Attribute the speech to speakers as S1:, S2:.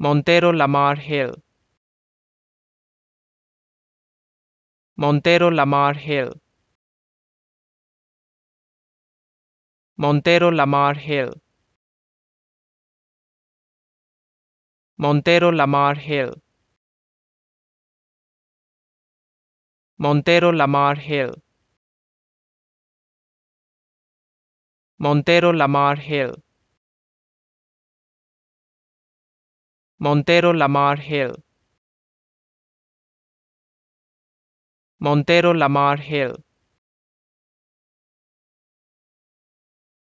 S1: Montero Lamar Hill. Montero Lamar Hill. Montero Lamar Hill. Montero Lamar Hill. Montero Lamar Hill. Montero Lamar Hill. Montero Lamar Hill. Montero Lamar Hill.